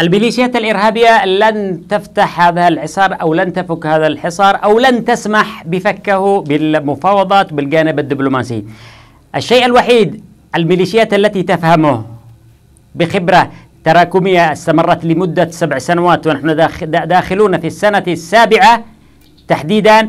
الميليشيات الإرهابية لن تفتح هذا الحصار أو لن تفك هذا الحصار أو لن تسمح بفكه بالمفاوضات بالجانب الدبلوماسي الشيء الوحيد الميليشيات التي تفهمه بخبرة تراكمية استمرت لمدة سبع سنوات ونحن داخلون في السنة السابعة تحديدا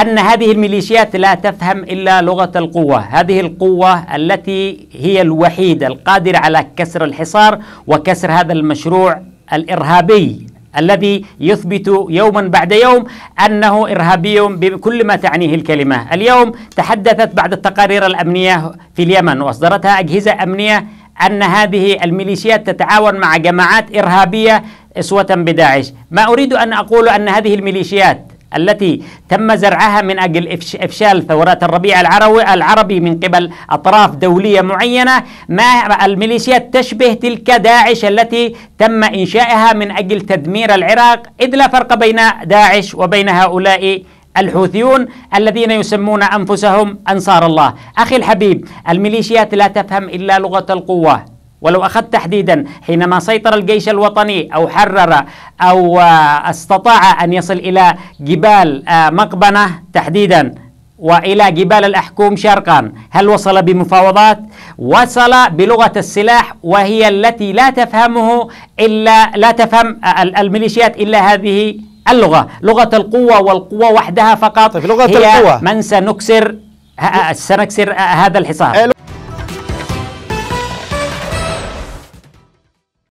أن هذه الميليشيات لا تفهم إلا لغة القوة هذه القوة التي هي الوحيدة القادرة على كسر الحصار وكسر هذا المشروع الإرهابي الذي يثبت يوما بعد يوم انه ارهابي بكل ما تعنيه الكلمه، اليوم تحدثت بعض التقارير الامنيه في اليمن واصدرتها اجهزه امنيه ان هذه الميليشيات تتعاون مع جماعات ارهابيه اسوه بداعش، ما اريد ان اقول ان هذه الميليشيات التي تم زرعها من اجل افشال ثورات الربيع العربي العربي من قبل اطراف دوليه معينه ما الميليشيات تشبه تلك داعش التي تم انشائها من اجل تدمير العراق اذ لا فرق بين داعش وبين هؤلاء الحوثيون الذين يسمون انفسهم انصار الله اخي الحبيب الميليشيات لا تفهم الا لغه القوه ولو أخذت تحديدا حينما سيطر الجيش الوطني أو حرر أو آه، استطاع أن يصل إلى جبال آه، مقبنة تحديدا وإلى جبال الأحكوم شرقا هل وصل بمفاوضات؟ وصل بلغة السلاح وهي التي لا تفهمه إلا لا تفهم آه، الميليشيات إلا هذه اللغة لغة القوة والقوة وحدها فقط طيب لغة هي القوة من سنكسر سنكسر هذا الحصار